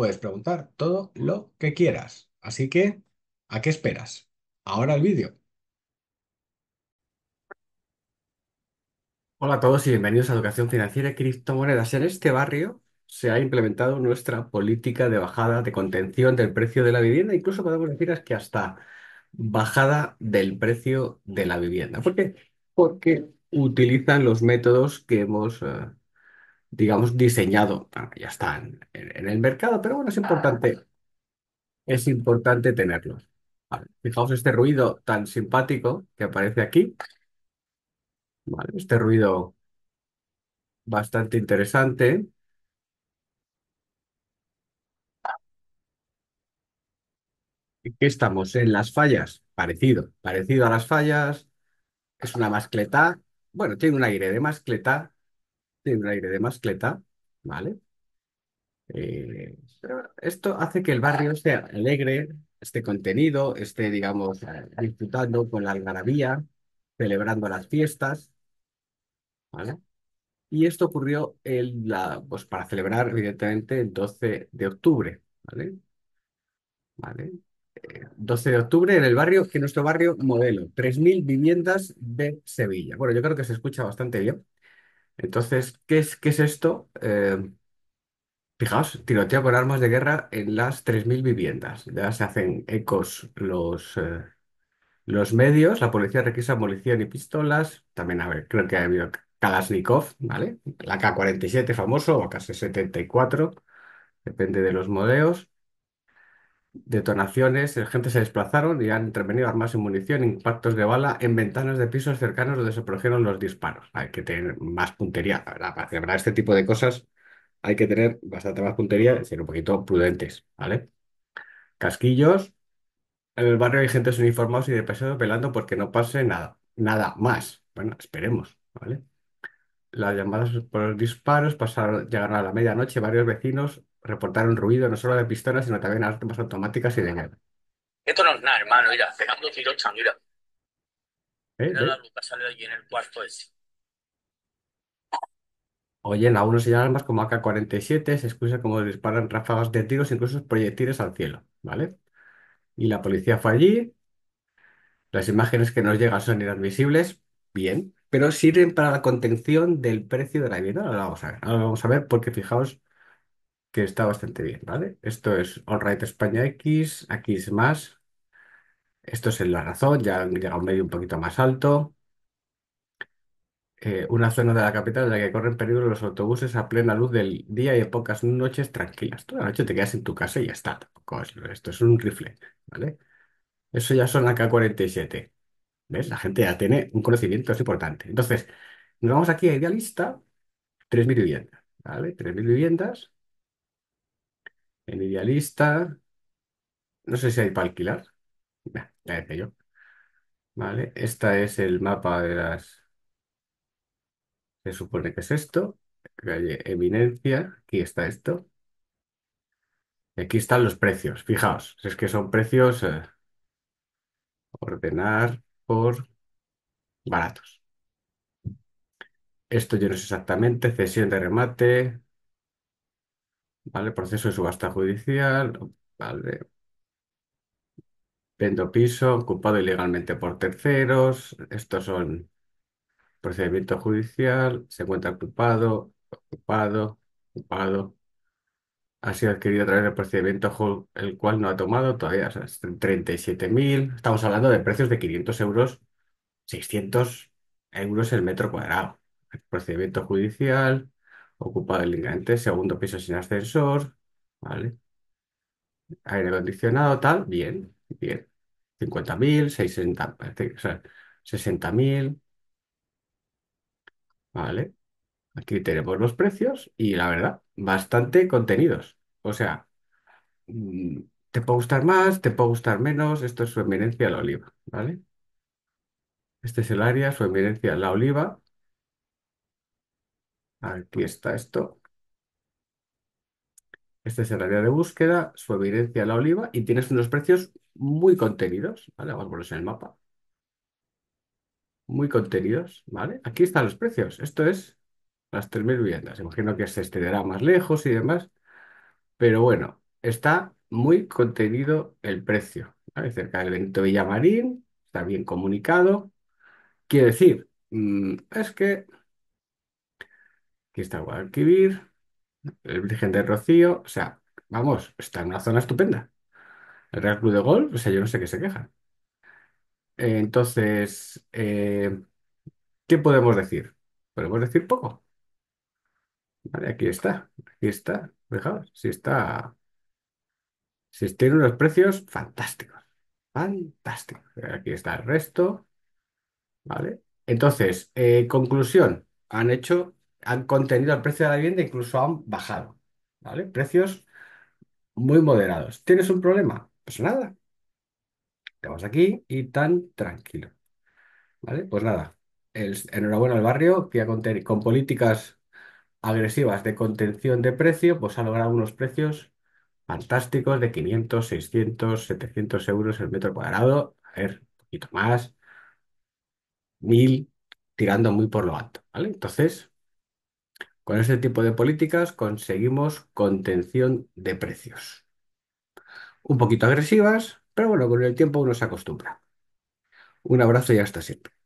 puedes preguntar todo lo que quieras. Así que, ¿a qué esperas? Ahora el vídeo. Hola a todos y bienvenidos a Educación Financiera y Criptomonedas. En este barrio se ha implementado nuestra política de bajada de contención del precio de la vivienda. Incluso podemos decir que hasta bajada del precio de la vivienda. ¿Por qué? Porque utilizan los métodos que hemos eh, digamos, diseñado. ya están en, el mercado, pero bueno, es ah, importante, es importante tenerlos. Fijaos este ruido tan simpático que aparece aquí. Vale, este ruido bastante interesante. ¿Qué estamos? En las fallas. Parecido, parecido a las fallas. Es una mascletá. Bueno, tiene un aire de mascletá tiene un aire de mascleta, ¿vale? Eh, esto hace que el barrio sea alegre, esté contenido, esté, digamos, eh, disfrutando con la algarabía, celebrando las fiestas, ¿vale? Y esto ocurrió pues, para celebrar, evidentemente, el 12 de octubre, ¿vale? ¿Vale? 12 eh, de octubre en el barrio, que nuestro barrio modelo, 3.000 viviendas de Sevilla. Bueno, yo creo que se escucha bastante bien. Entonces, ¿qué es, qué es esto? Eh, fijaos, tiroteo con armas de guerra en las 3.000 viviendas. Ya se hacen ecos los, eh, los medios. La policía requisa munición y pistolas. También, a ver, creo que ha habido Kalashnikov, ¿vale? La K-47 famoso o K-74, depende de los modelos. Detonaciones, gente se desplazaron y han intervenido armas y munición, impactos de bala en ventanas de pisos cercanos donde se produjeron los disparos. Hay que tener más puntería. Para cerrar este tipo de cosas hay que tener bastante más puntería, ser un poquito prudentes, ¿vale? Casquillos. En el barrio hay gente uniformados y de paseo pelando porque no pase nada, nada más. Bueno, esperemos, ¿vale? Las llamadas por los disparos pasaron, llegaron a la medianoche. Varios vecinos reportaron ruido no solo de pistolas, sino también armas automáticas y de Esto no es nada, hermano, mira, pegando tiros, mira. Mira ¿Eh? allí en el cuarto ese. en algunos se señalan armas como AK-47, se escucha como disparan ráfagas de tiros, incluso proyectiles al cielo, ¿vale? Y la policía fue allí, las imágenes que nos llegan son inadmisibles, bien, pero sirven para la contención del precio de la vida vamos a ahora lo vamos a ver porque fijaos que está bastante bien, ¿vale? Esto es All Right España X, aquí es más. Esto es en la razón, ya llegado a un medio un poquito más alto. Eh, una zona de la capital en la que corren peligro los autobuses a plena luz del día y en pocas noches tranquilas. Toda la noche te quedas en tu casa y ya está. esto es un rifle, ¿vale? Eso ya son AK-47. ¿Ves? La gente ya tiene un conocimiento, es importante. Entonces, nos vamos aquí a Idealista, 3.000 viviendas, ¿vale? 3.000 viviendas. En idealista, no sé si hay para alquilar. ya decía yo. Vale, esta es el mapa de las. Se supone que es esto. Calle Eminencia. Aquí está esto. aquí están los precios. Fijaos, es que son precios eh, ordenar por baratos. Esto yo no sé exactamente. Cesión de remate. ¿vale? Proceso de subasta judicial, ¿vale? Vendo piso ocupado ilegalmente por terceros. Estos son procedimiento judicial, se encuentra ocupado, ocupado, ocupado. Ha sido adquirido a través del procedimiento el cual no ha tomado todavía o sea, 37.000. Estamos hablando de precios de 500 euros, 600 euros el metro cuadrado. procedimiento judicial. Ocupado el ingrediente segundo piso sin ascensor, ¿vale? Aire acondicionado, tal, bien, bien. 50.000, 60, o 60.000, ¿vale? Aquí tenemos los precios y la verdad, bastante contenidos. O sea, mm, te puede gustar más, te puede gustar menos. Esto es su eminencia la oliva, ¿vale? Este es el área, su eminencia la oliva. Aquí está esto. Este es el área de búsqueda, su evidencia la oliva y tienes unos precios muy contenidos. vamos a ponerlos en el mapa. Muy contenidos, ¿vale? Aquí están los precios. Esto es las 3.000 viviendas. Imagino que se extenderá más lejos y demás. Pero bueno, está muy contenido el precio. Cerca del Villa Villamarín, está bien comunicado. Quiere decir, mm, es que Aquí está Guadalquivir, el Virgen de Rocío, o sea, vamos, está en una zona estupenda. El Real Club de Golf, o sea, yo no sé qué se queja. entonces, eh, ¿qué podemos decir? Podemos decir poco. Vale, aquí está, aquí está, fijaos, si está, si tiene unos precios fantásticos, fantásticos. Aquí está el resto, ¿vale? Entonces, eh, conclusión, han hecho han contenido el precio de la vivienda, incluso han bajado, ¿vale? Precios muy moderados. ¿Tienes un problema? Pues nada, Estamos aquí y tan tranquilo, ¿vale? Pues nada, enhorabuena al barrio que con políticas agresivas de contención de precio, pues ha logrado unos precios fantásticos de 500, 600, 700 euros el metro cuadrado, a ver, un poquito más, Mil, tirando muy por lo alto, ¿vale? Entonces... Con este tipo de políticas conseguimos contención de precios. Un poquito agresivas, pero bueno, con el tiempo uno se acostumbra. Un abrazo y hasta siempre.